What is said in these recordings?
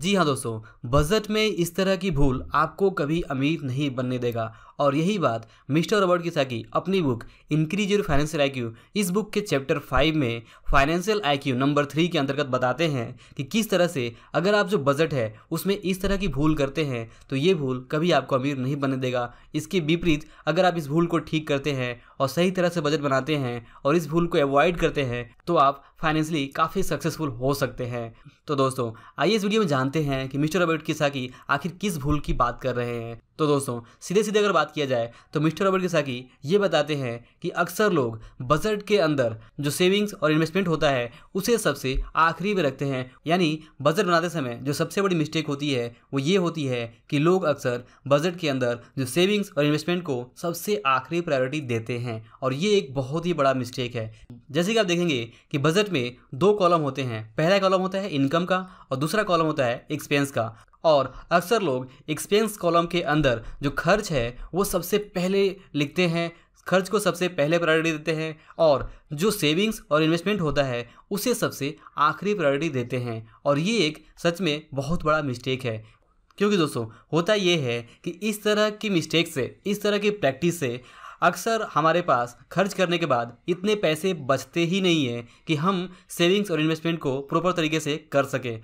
जी हाँ दोस्तों बजट में इस तरह की भूल आपको कभी अमीर नहीं बनने देगा और यही बात मिस्टर रॉबर्ट किसाकी अपनी book increase your financial IQ इस बुक के चैप्टर फाइव में फाइनेंशियल आईक्यू नंबर थ्री के अंतर्गत बताते हैं कि किस तरह से अगर आप जो बजट है उसमें इस तरह की भूल करते हैं तो ये भूल कभी आपको अमीर नहीं बनने देगा इसके विपरीत अगर आप इस भूल को ठीक करते हैं और सही तरह से बजट बनाते हैं और इस भूल को अवॉइड करते हैं तो आप फाइनेंशियली काफ़ी सक्सेसफुल हो सकते हैं तो दोस्तों आइए इस वीडियो में जानते हैं कि मिस्टर रॉबर्ट की आखिर किस भूल की बात कर रहे हैं तो दोस्तों सीधे सीधे अगर बात किया जाए तो मिस्टर रॉबर्ट किसाकी ये बताते हैं कि अक्सर लोग बजट के अंदर जो सेविंग्स और इन्वेस्टमेंट होता है उसे सबसे आखिरी में रखते हैं यानी बजट बनाते समय जो सबसे बड़ी मिस्टेक होती है वो ये होती है कि लोग अक्सर बजट के अंदर जो सेविंग्स और इन्वेस्टमेंट को सबसे आखिरी प्रायोरिटी देते हैं और ये एक बहुत ही बड़ा मिस्टेक है जैसे कि आप देखेंगे कि बजट में दो कॉलम होते हैं पहला कॉलम होता है इनकम का और दूसरा कॉलम होता है एक्सपेंस का और अक्सर लोग एक्सपेंस कॉलम के अंदर जो खर्च है वो सबसे पहले लिखते हैं खर्च को सबसे पहले प्रायोरिटी देते हैं और जो सेविंग्स और इन्वेस्टमेंट होता है उसे सबसे आखिरी प्रायोरिटी देते हैं और ये एक सच में बहुत बड़ा मिस्टेक है क्योंकि दोस्तों होता ये है कि इस तरह की मिस्टेक से इस तरह की प्रैक्टिस से अक्सर हमारे पास खर्च करने के बाद इतने पैसे बचते ही नहीं हैं कि हम सेविंग्स और इन्वेस्टमेंट को प्रॉपर तरीके से कर सकें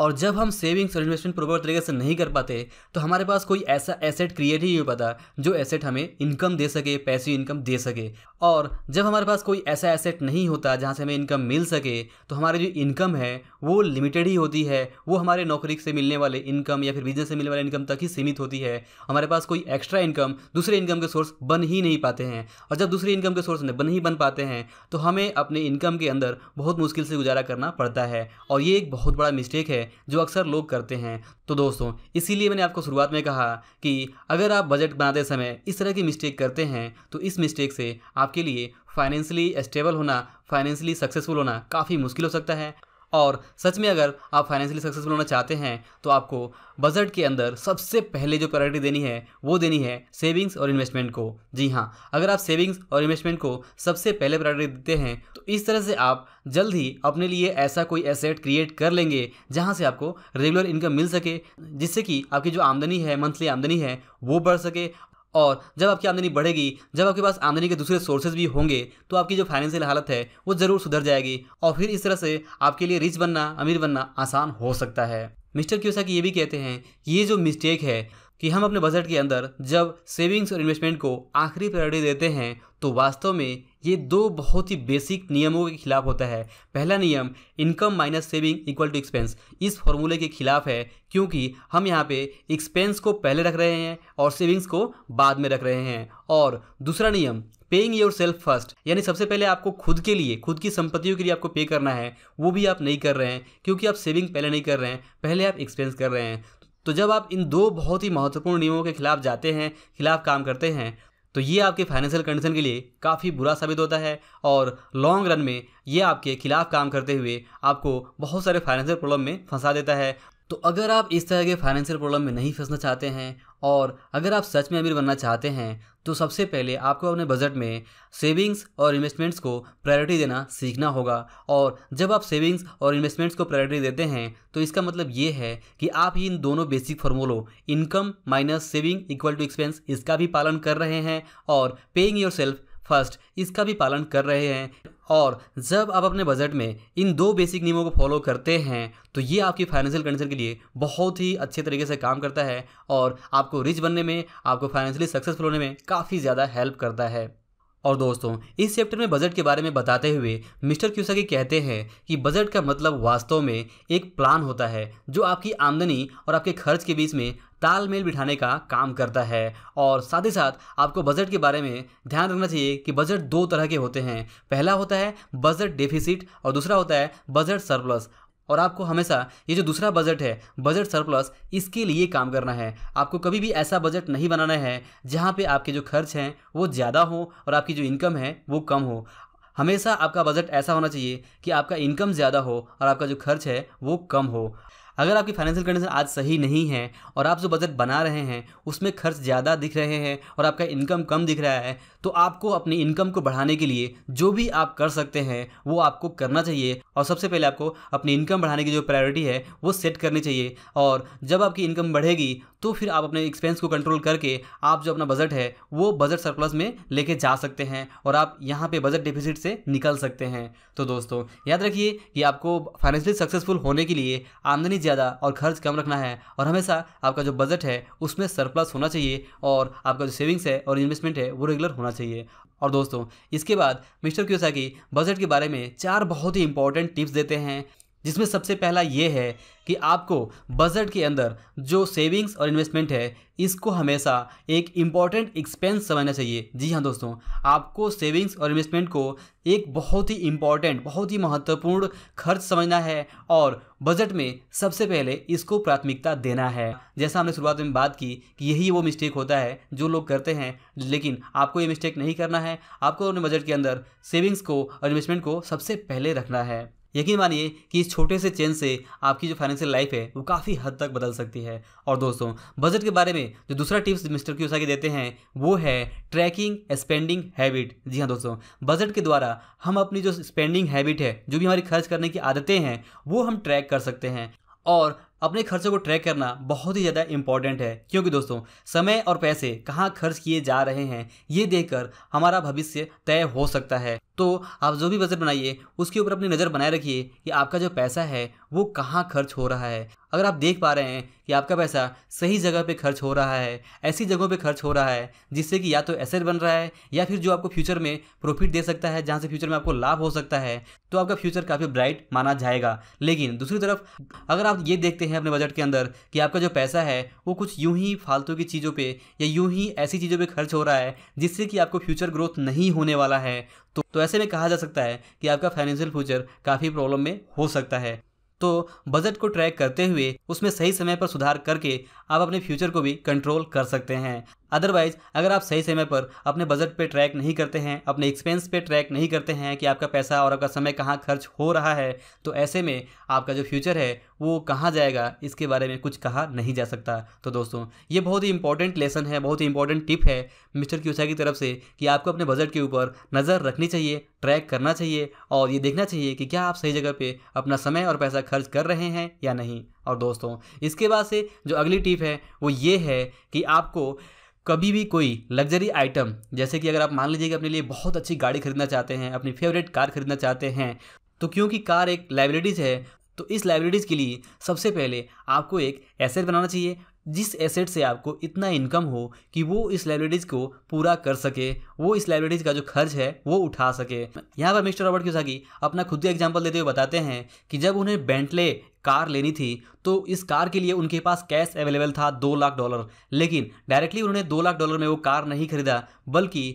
और जब हम सेविंग्स और इन्वेस्टमेंट प्रॉपर तरीके से नहीं कर पाते तो हमारे पास कोई ऐसा एसेट क्रिएट ही नहीं हो पाता जो एसेट हमें इनकम दे सके पैसे इनकम दे सके और जब हमारे पास कोई ऐसा एसेट नहीं होता जहाँ से हमें इनकम मिल सके तो हमारी जो इनकम है वो लिमिटेड ही होती है वो हमारे नौकरी से मिलने वाले इनकम या फिर बिजनेस से मिलने वाले इनकम तक ही सीमित होती है हमारे पास कोई एक्स्ट्रा इनकम दूसरे इनकम के सोर्स बन ही नहीं पाते हैं और जब दूसरे इनकम के सोर्स बन ही बन पाते हैं तो हमें अपने इनकम के अंदर बहुत मुश्किल से गुजारा करना पड़ता है और ये एक बहुत बड़ा मिस्टेक है जो अक्सर लोग करते हैं तो दोस्तों इसीलिए मैंने आपको शुरुआत में कहा कि अगर आप बजट बनाते समय इस तरह की मिस्टेक करते हैं तो इस मिस्टेक से आपके लिए फाइनेंशियली स्टेबल होना फाइनेंशियली सक्सेसफुल होना काफ़ी मुश्किल हो सकता है और सच में अगर आप फाइनेंशियली सक्सेसफुल होना चाहते हैं तो आपको बजट के अंदर सबसे पहले जो प्रायोरिटी देनी है वो देनी है सेविंग्स और इन्वेस्टमेंट को जी हाँ अगर आप सेविंग्स और इन्वेस्टमेंट को सबसे पहले प्रायोरिटी देते हैं तो इस तरह से आप जल्द ही अपने लिए ऐसा कोई एसेट क्रिएट कर लेंगे जहाँ से आपको रेगुलर इनकम मिल सके जिससे कि आपकी जो आमदनी है मंथली आमदनी है वो बढ़ सके और जब आपकी आमदनी बढ़ेगी जब आपके पास आमदनी के दूसरे सोर्सेज भी होंगे तो आपकी जो फाइनेंशियल हालत है वो ज़रूर सुधर जाएगी और फिर इस तरह से आपके लिए रिच बनना अमीर बनना आसान हो सकता है मिस्टर की ये भी कहते हैं ये जो मिस्टेक है कि हम अपने बजट के अंदर जब सेविंग्स और इन्वेस्टमेंट को आखिरी प्रायोरिटी देते हैं तो वास्तव में ये दो बहुत ही बेसिक नियमों के खिलाफ होता है पहला नियम income minus saving equal to expense इस फॉर्मूले के खिलाफ है क्योंकि हम यहाँ पे एक्सपेंस को पहले रख रहे हैं और सेविंग्स को बाद में रख रहे हैं और दूसरा नियम पेइंग योर सेल्फ फर्स्ट यानी सबसे पहले आपको खुद के लिए खुद की संपत्तियों के लिए आपको पे करना है वो भी आप नहीं कर रहे हैं क्योंकि आप सेविंग पहले नहीं कर रहे हैं पहले आप एक्सपेंस कर रहे हैं तो जब आप इन दो बहुत ही महत्वपूर्ण नियमों के खिलाफ जाते हैं खिलाफ काम करते हैं तो ये आपके फाइनेंशियल कंडीशन के लिए काफ़ी बुरा साबित होता है और लॉन्ग रन में ये आपके खिलाफ काम करते हुए आपको बहुत सारे फाइनेंशियल प्रॉब्लम में फंसा देता है तो अगर आप इस तरह के फाइनेंशियल प्रॉब्लम में नहीं फंसना चाहते हैं और अगर आप सच में अमीर बनना चाहते हैं तो सबसे पहले आपको अपने बजट में सेविंग्स और इन्वेस्टमेंट्स को प्रायोरिटी देना सीखना होगा और जब आप सेविंग्स और इन्वेस्टमेंट्स को प्रायोरिटी देते हैं तो इसका मतलब ये है कि आप ही इन दोनों बेसिक फॉर्मूलों income minus saving equal to expense इसका भी पालन कर रहे हैं और पेइंग योर सेल्फ फर्स्ट इसका भी पालन कर रहे हैं और जब आप अपने बजट में इन दो बेसिक नियमों को फॉलो करते हैं तो ये आपकी फाइनेंशियल कंडीशन के लिए बहुत ही अच्छे तरीके से काम करता है और आपको रिच बनने में आपको फाइनेंशियली सक्सेसफुल होने में काफ़ी ज़्यादा हेल्प करता है और दोस्तों इस चैप्टर में बजट के बारे में बताते हुए मिस्टर क्यूसाकी कहते हैं कि बजट का मतलब वास्तव में एक प्लान होता है जो आपकी आमदनी और आपके खर्च के बीच में तालमेल बिठाने का काम करता है और साथ ही साथ आपको बजट के बारे में ध्यान रखना चाहिए कि बजट दो तरह के होते हैं पहला होता है बजट डेफिसिट और दूसरा होता है बजट सरप्लस और आपको हमेशा ये जो दूसरा बजट है बजट सरप्लस इसके लिए काम करना है आपको कभी भी ऐसा बजट नहीं बनाना है जहाँ पे आपके जो खर्च हैं वो ज़्यादा हो और आपकी जो इनकम है वो कम हो हमेशा आपका बजट ऐसा होना चाहिए कि आपका इनकम ज़्यादा हो और आपका जो खर्च है वो कम हो अगर आपकी फाइनेंशियल कंडीशन आज सही नहीं है और आप जो बजट बना रहे हैं उसमें खर्च ज़्यादा दिख रहे हैं और आपका इनकम कम दिख रहा है तो आपको अपनी इनकम को बढ़ाने के लिए जो भी आप कर सकते हैं वो आपको करना चाहिए और सबसे पहले आपको अपनी इनकम बढ़ाने की जो प्रायोरिटी है वो सेट करनी चाहिए और जब आपकी इनकम बढ़ेगी तो फिर आप अपने एक्सपेंस को कंट्रोल करके आप जो अपना बजट है वो बजट सरप्लस में लेके जा सकते हैं और आप यहाँ पे बजट डिफिसिट से निकल सकते हैं तो दोस्तों याद रखिए कि आपको फाइनेंशियली सक्सेसफुल होने के लिए आमदनी ज़्यादा और खर्च कम रखना है और हमेशा आपका जो बजट है उसमें सरप्लस होना चाहिए और आपका जो सेविंग्स है और इन्वेस्टमेंट है वो रेगुलर होना चाहिए और दोस्तों इसके बाद मिस्टर क्यूसा की बजट के बारे में चार बहुत ही इंपॉर्टेंट टिप्स देते हैं जिसमें सबसे पहला ये है कि आपको बजट के अंदर जो सेविंग्स और इन्वेस्टमेंट है इसको हमेशा एक इम्पॉर्टेंट एक्सपेंस समझना चाहिए जी हाँ दोस्तों आपको सेविंग्स और इन्वेस्टमेंट को एक बहुत ही इम्पॉर्टेंट बहुत ही महत्वपूर्ण खर्च समझना है और बजट में सबसे पहले इसको प्राथमिकता देना है जैसा हमने शुरुआत में बात की कि यही वो मिस्टेक होता है जो लोग करते हैं लेकिन आपको ये मिस्टेक नहीं करना है आपको अपने बजट के अंदर सेविंग्स को और इन्वेस्टमेंट को सबसे पहले रखना है यकीन मानिए कि इस छोटे से चेंज से आपकी जो फाइनेंशियल लाइफ है वो काफ़ी हद तक बदल सकती है और दोस्तों बजट के बारे में जो दूसरा टिप्स मिस्टर के देते हैं वो है ट्रैकिंग स्पेंडिंग हैबिट जी हाँ दोस्तों बजट के द्वारा हम अपनी जो स्पेंडिंग हैबिट है जो भी हमारी खर्च करने की आदतें हैं वो हम ट्रैक कर सकते हैं और अपने खर्चों को ट्रैक करना बहुत ही ज़्यादा इंपॉर्टेंट है क्योंकि दोस्तों समय और पैसे कहाँ खर्च किए जा रहे हैं ये देखकर हमारा भविष्य तय हो सकता है तो आप जो भी बजट बनाइए उसके ऊपर अपनी नज़र बनाए रखिए कि आपका जो पैसा है वो कहाँ खर्च हो रहा है अगर आप देख पा रहे हैं कि आपका पैसा सही जगह पे खर्च हो रहा है ऐसी जगहों पे खर्च हो रहा है जिससे कि या तो एसेट बन रहा है या फिर जो आपको फ्यूचर में प्रॉफिट दे सकता है जहाँ से फ्यूचर में आपको लाभ हो सकता है तो आपका फ्यूचर काफ़ी ब्राइट माना जाएगा लेकिन दूसरी तरफ अगर आप ये देखते हैं अपने बजट के अंदर कि आपका जो पैसा है वो कुछ यूँ ही फालतू की चीज़ों पर या यूँ ही ऐसी चीज़ों पर खर्च हो रहा है जिससे कि आपको फ्यूचर ग्रोथ नहीं होने वाला है तो, तो ऐसे में कहा जा सकता है कि आपका फाइनेंशियल फ्यूचर काफ़ी प्रॉब्लम में हो सकता है तो बजट को ट्रैक करते हुए उसमें सही समय पर सुधार करके आप अपने फ्यूचर को भी कंट्रोल कर सकते हैं अदरवाइज अगर आप सही समय पर अपने बजट पे ट्रैक नहीं करते हैं अपने एक्सपेंस पे ट्रैक नहीं करते हैं कि आपका पैसा और आपका समय कहाँ खर्च हो रहा है तो ऐसे में आपका जो फ्यूचर है वो कहाँ जाएगा इसके बारे में कुछ कहा नहीं जा सकता तो दोस्तों ये बहुत ही इंपॉर्टेंट लेसन है बहुत ही इंपॉर्टेंट टिप है मिस्टर क्यूसा की तरफ से कि आपको अपने बजट के ऊपर नज़र रखनी चाहिए ट्रैक करना चाहिए और ये देखना चाहिए कि क्या आप सही जगह पर अपना समय और पैसा खर्च कर रहे हैं या नहीं और दोस्तों इसके बाद से जो अगली टिप है वो ये है कि आपको कभी भी कोई लग्जरी आइटम जैसे कि अगर आप मान लीजिए कि अपने लिए बहुत अच्छी गाड़ी खरीदना चाहते हैं अपनी फेवरेट कार खरीदना चाहते हैं तो क्योंकि कार एक लाइबिलिटीज़ है तो इस लाइबिलिटीज़ के लिए सबसे पहले आपको एक एसेट बनाना चाहिए जिस एसेट से आपको इतना इनकम हो कि वो इस लाइब्रेरीज को पूरा कर सके वो इस लाइब्रेरीज का जो खर्च है वो उठा सके यहाँ पर मिस्टर रॉबर्ट क्यूसाकी अपना खुद का एग्जाम्पल देते हुए बताते हैं कि जब उन्हें बेंटले कार लेनी थी तो इस कार के लिए उनके पास कैश अवेलेबल था दो लाख डॉलर लेकिन डायरेक्टली उन्होंने दो लाख डॉलर में वो कार नहीं खरीदा बल्कि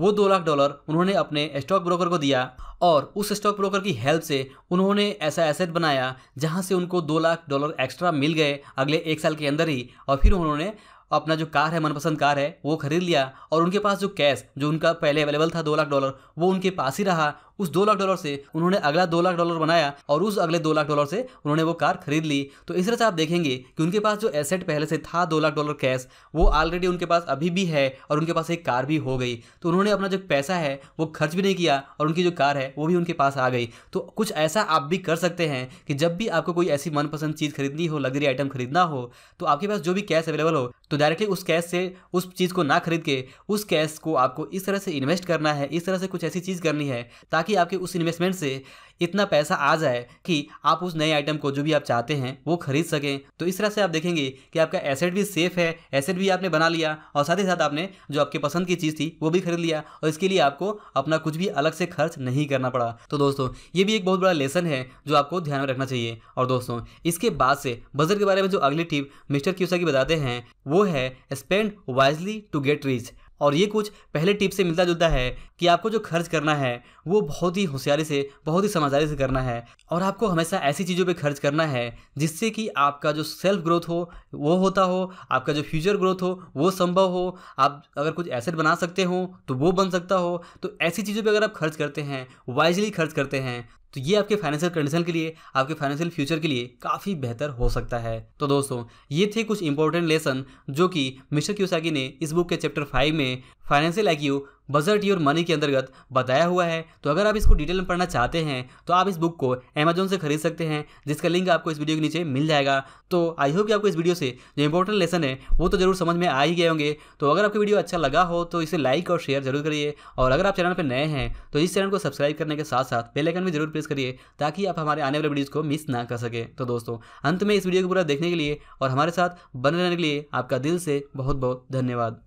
वो दो लाख डॉलर उन्होंने अपने स्टॉक ब्रोकर को दिया और उस स्टॉक ब्रोकर की हेल्प से उन्होंने ऐसा एसेट बनाया जहाँ से उनको दो लाख डॉलर एक्स्ट्रा मिल गए अगले एक साल के अंदर ही और फिर उन्होंने अपना जो कार है मनपसंद कार है वो खरीद लिया और उनके पास जो कैश जो उनका पहले अवेलेबल था दो लाख डॉलर वो उनके पास ही रहा उस दो लाख डॉलर से उन्होंने अगला दो लाख डॉलर बनाया और उस अगले दो लाख डॉलर से उन्होंने वो कार खरीद ली तो इस तरह से आप देखेंगे कि उनके पास जो एसेट पहले से था दो लाख डॉलर कैश वो ऑलरेडी उनके पास अभी भी है और उनके पास एक कार भी हो गई तो उन्होंने अपना जो पैसा है वो खर्च भी नहीं किया और उनकी जो कार है वो भी उनके पास आ गई तो कुछ ऐसा आप भी कर सकते हैं कि जब भी आपको कोई ऐसी मनपसंद चीज़ खरीदनी हो लग्जरी आइटम खरीदना हो तो आपके पास जो भी कैश अवेलेबल हो तो डायरेक्टली उस कैश से उस चीज़ को ना खरीद के उस कैश को आपको इस तरह से इन्वेस्ट करना है इस तरह से कुछ ऐसी चीज़ करनी है ताकि ताकि आपके उस इन्वेस्टमेंट से इतना पैसा आ जाए कि आप उस नए आइटम को जो भी आप चाहते हैं वो खरीद सकें तो इस तरह से आप देखेंगे कि आपका एसेट भी सेफ है एसेट भी आपने बना लिया और साथ ही साथ आपने जो आपके पसंद की चीज़ थी वो भी खरीद लिया और इसके लिए आपको अपना कुछ भी अलग से खर्च नहीं करना पड़ा तो दोस्तों ये भी एक बहुत बड़ा लेसन है जो आपको ध्यान में रखना चाहिए और दोस्तों इसके बाद से बजट के बारे में जो अगली टिप मिस्टर क्यूसा की बताते हैं वो है spend wisely to get rich और ये कुछ पहले टिप से मिलता जुलता है कि आपको जो खर्च करना है वो बहुत ही होशियारी से बहुत ही समझदारी से करना है और आपको हमेशा ऐसी चीज़ों पे खर्च करना है जिससे कि आपका जो सेल्फ ग्रोथ हो वो होता हो आपका जो फ्यूचर ग्रोथ हो वो संभव हो आप अगर कुछ एसेट बना सकते हो तो वो बन सकता हो तो ऐसी चीज़ों पर अगर आप खर्च करते हैं वाइजली खर्च करते हैं तो ये आपके फाइनेंशियल कंडीशन के लिए आपके फाइनेंशियल फ्यूचर के लिए काफ़ी बेहतर हो सकता है तो दोस्तों ये थे कुछ इंपॉर्टेंट लेसन जो कि मिस्टर क्यूसागी ने इस बुक के चैप्टर फाइव में financial IQ budget your money के अंतर्गत बताया हुआ है तो अगर आप इसको डिटेल में पढ़ना चाहते हैं तो आप इस बुक को अमेजोन से खरीद सकते हैं जिसका लिंक आपको इस वीडियो के नीचे मिल जाएगा तो आई होप कि आपको इस वीडियो से जो इंपॉर्टेंट लेसन है वो तो जरूर समझ में आ ही गए होंगे तो अगर आपकी वीडियो अच्छा लगा हो तो इसे लाइक और शेयर जरूर करिए और अगर आप चैनल पर नए हैं तो इस चैनल को सब्सक्राइब करने के साथ साथ बेलाइकन भी जरूर प्रेस करिए ताकि आप हमारे आने वाले वीडियोज़ को मिस ना कर सकें तो दोस्तों अंत में इस वीडियो को पूरा देखने के लिए और हमारे साथ बने रहने के लिए आपका दिल से बहुत बहुत धन्यवाद